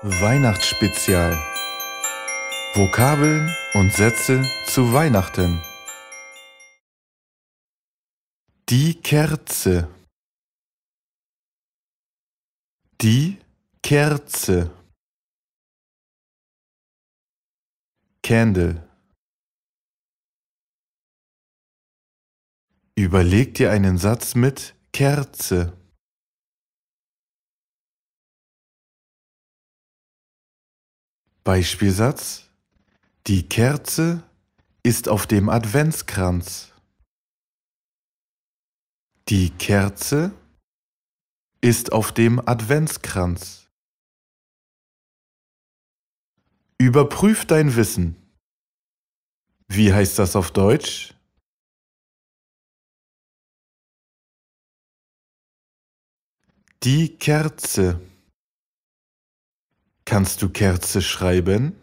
Weihnachtsspezial. Vokabeln und Sätze zu Weihnachten. Die Kerze. Die Kerze. Candle. Überleg dir einen Satz mit Kerze. Beispielsatz Die Kerze ist auf dem Adventskranz. Die Kerze ist auf dem Adventskranz. Überprüf dein Wissen. Wie heißt das auf Deutsch? Die Kerze. Kannst du Kerze schreiben?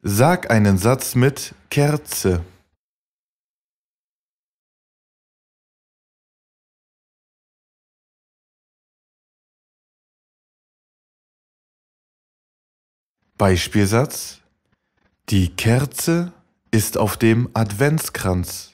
Sag einen Satz mit Kerze. Beispielsatz Die Kerze ist auf dem Adventskranz.